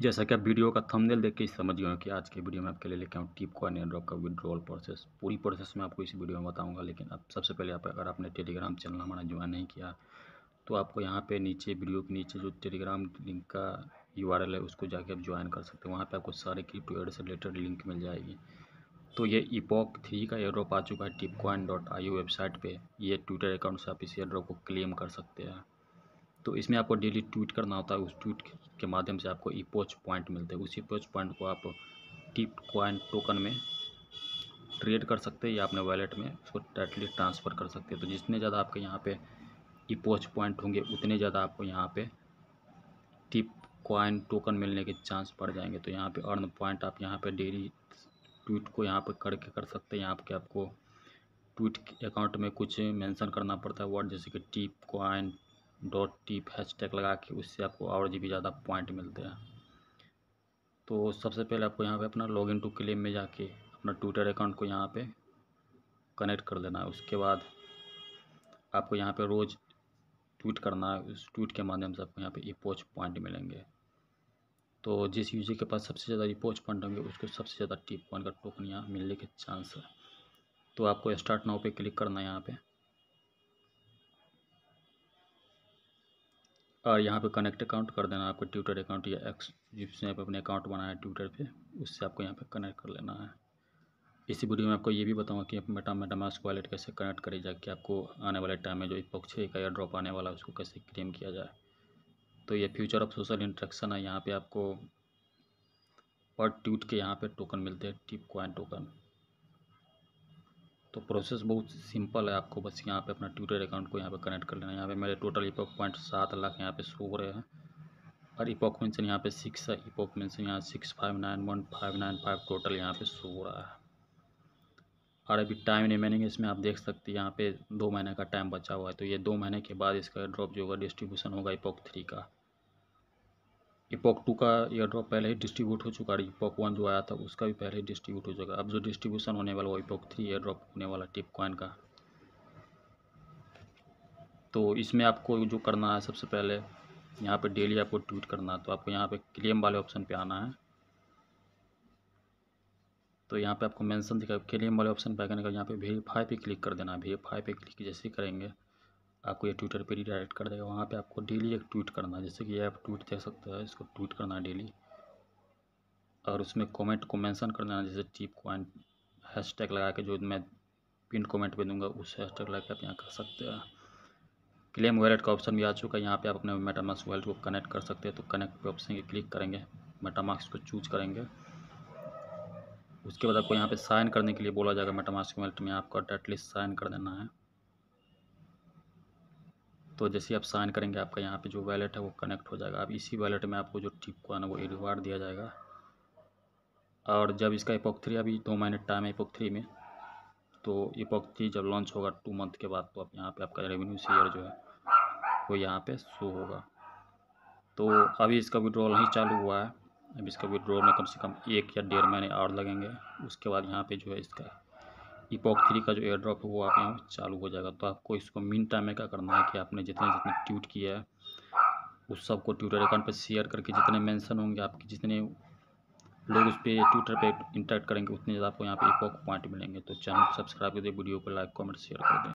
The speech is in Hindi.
जैसा कि आप वीडियो का थंबनेल देख के समझ गए कि आज के वीडियो में आपके लिए लेके आऊँ टिप कॉइन एयरड्रॉप का विड्रॉल प्रोसेस पूरी प्रोसेस मैं आपको इस वीडियो में बताऊंगा लेकिन अब सबसे पहले आप अगर आपने टेलीग्राम चैनल हमारा ज्वाइन नहीं किया तो आपको यहाँ पे नीचे वीडियो के नीचे जो टेलीग्राम लिंक का यू है उसको जाके आप ज्वाइन कर सकते हो वहाँ पर आपको सारे क्रिप्टो एड से रिलेटेड लिंक मिल जाएगी तो ये ईपॉक थ्री का एयरड्रॉप आ चुका है टिप डॉट आई वेबसाइट पर ये ट्विटर अकाउंट से आप इस एयड्रॉप को क्लेम कर सकते हैं तो इसमें आपको डेली ट्वीट करना होता है उस ट्वीट के माध्यम से आपको इपोच पॉइंट मिलते हैं उसी इपोच पॉइंट को आप टिप कॉइन टोकन में ट्रेड कर सकते हैं या अपने वॉलेट में उसको डायरेक्टली ट्रांसफ़र कर सकते हैं तो जितने ज़्यादा आपके यहाँ पे इपोच पॉइंट होंगे उतने ज़्यादा आपको यहाँ पे टिप कॉइन टोकन मिलने के चांस बढ़ जाएंगे तो यहाँ पे अर्न पॉइंट आप यहाँ पे डेली ट्वीट को यहाँ पे करके कर सकते हैं यहाँ पे आपको ट्वीट अकाउंट में कुछ मैंसन करना पड़ता है वर्ड जैसे कि tip coin dot tip hashtag लगा के उससे आपको और जी ज़्यादा पॉइंट मिलते हैं तो सबसे पहले आपको यहाँ पे अपना लॉग इन टू क्लेम में जाके अपना ट्विटर अकाउंट को यहाँ पे कनेक्ट कर लेना है उसके बाद आपको यहाँ पे रोज़ ट्वीट करना है उस ट्वीट के माध्यम से आपको यहाँ पे रिपोच पॉइंट मिलेंगे तो जिस यूजर के पास सबसे ज़्यादा रिपोच पॉइंट होंगे उसको सबसे ज़्यादा टिप पॉइंट का टोकन यहाँ मिलने के चांस है तो आपको स्टार्ट नाव पे क्लिक करना है यहाँ पर और यहाँ पे कनेक्ट अकाउंट कर देना आपको ट्विटर अकाउंट या एक्स जिसने आप अपने अकाउंट बनाया है ट्विटर पे उससे आपको यहाँ पे कनेक्ट कर लेना है इसी वीडियो में आपको ये भी बताऊँगा कि आप मेटा मेटामास्क वॉलेट कैसे कनेक्ट करी जाए कि आपको आने वाले टाइम में जो पक्ष का या ड्रॉप आने वाला है उसको कैसे क्लेम किया जाए तो ये फ्यूचर ऑफ सोशल इंट्रैक्शन है यहाँ पर आपको पर ट्वीट के यहाँ पर टोकन मिलते हैं टिप कॉइन टोकन तो प्रोसेस बहुत सिंपल है आपको बस यहाँ पे अपना ट्विटर अकाउंट को यहाँ पे कनेक्ट कर लेना है यहाँ पे मेरे टोटल इपॉक पॉइंट सात लाख यहाँ पे शो हो रहे हैं और इपॉक मेंशन यहाँ पे सिक्स है इपॉक मेंशन यहाँ six five nine one five nine five total यहाँ पे शो हो रहा है और अभी टाइम रिमेनिंग इसमें आप देख सकते हैं यहाँ पे दो महीने का टाइम बचा हुआ है तो ये दो महीने के बाद इसका ड्रॉप जो होगा डिस्ट्रीब्यूशन होगा इपॉक थ्री का इपॉक टू का एयर ड्रॉप पहले ही डिस्ट्रीब्यूट हो चुका है इपॉक वन जो आया था उसका भी पहले ही डिस्ट्रीब्यूट हो चुका अब जो डिस्ट्रीब्यूशन होने वाला वो इपॉक थ्री एयर ड्रॉप होने वाला टिप कॉइन का तो इसमें आपको जो करना है सबसे पहले यहाँ पे डेली आपको ट्वीट करना है तो आपको यहाँ पे क्लेम वाले ऑप्शन पे आना है तो यहाँ पे आपको मेंशन दिखा क्लेम वाले ऑप्शन पे आने का यहाँ पे वेरीफाई पे क्लिक कर देना है वेरीफाई पे क्लिक जैसे करेंगे आपको ये ट्विटर पे रिडायरेक्ट कर देगा वहाँ पे आपको डेली एक ट्वीट करना है जैसे कि आप ट्वीट देख सकते हैं इसको ट्वीट करना है डेली और उसमें कमेंट को मेंशन कर देना जैसे टिप कॉइन हैश टैग लगा के जो मैं पिन कमेंट पे दूंगा उस हैश टैग लगा के आप यहाँ कर सकते हैं क्लेम वैलेट का ऑप्शन भी आ चुका है यहाँ पे आप अपने मेटामास्क वैलेट को कनेक्ट कर सकते हैं तो कनेक्ट पे ऑप्शन के क्लिक करेंगे मेटामार्क्स को चूज करेंगे उसके बाद आपको यहाँ पे साइन करने के लिए बोला जाएगा मेटामास्क वैलेट में आपको डेटलिस्ट साइन कर देना है तो जैसे आप साइन करेंगे आपका यहाँ पे जो वैलेट है वो कनेक्ट हो जाएगा अब इसी वैलेट में आपको जो टिप को आना वो रिवार्ड दिया जाएगा और जब इसका एपोक थ्री अभी दो महीने टाइम है एपोक थ्री में तो एपोक थ्री जब लॉन्च होगा टू मंथ के बाद तो आप यहाँ पे आपका रेवेन्यू शेयर जो है वो यहाँ पर शो होगा तो अभी इसका विड्रॉल नहीं चालू हुआ है अब इसका विड्रॉल में कम से कम एक या डेढ़ महीने और लगेंगे उसके बाद यहाँ पे जो है इसका इपॉक थ्री का जो एयर ड्रॉप है वो आपके यहाँ चालू हो जाएगा तो आपको इसको मीन टाइम में क्या करना है कि आपने जितने जितने ट्वीट किया है उस सबको ट्विटर अकाउंट पर शेयर करके जितने मेंशन होंगे आपके जितने लोग उस पर ट्विटर पर इंटरेक्ट करेंगे उतने ज़्यादा आपको यहाँ पर इपॉक पॉइंट मिलेंगे तो चैनल सब्सक्राइब कर दें वीडियो को लाइक कॉमेंट शेयर कर दें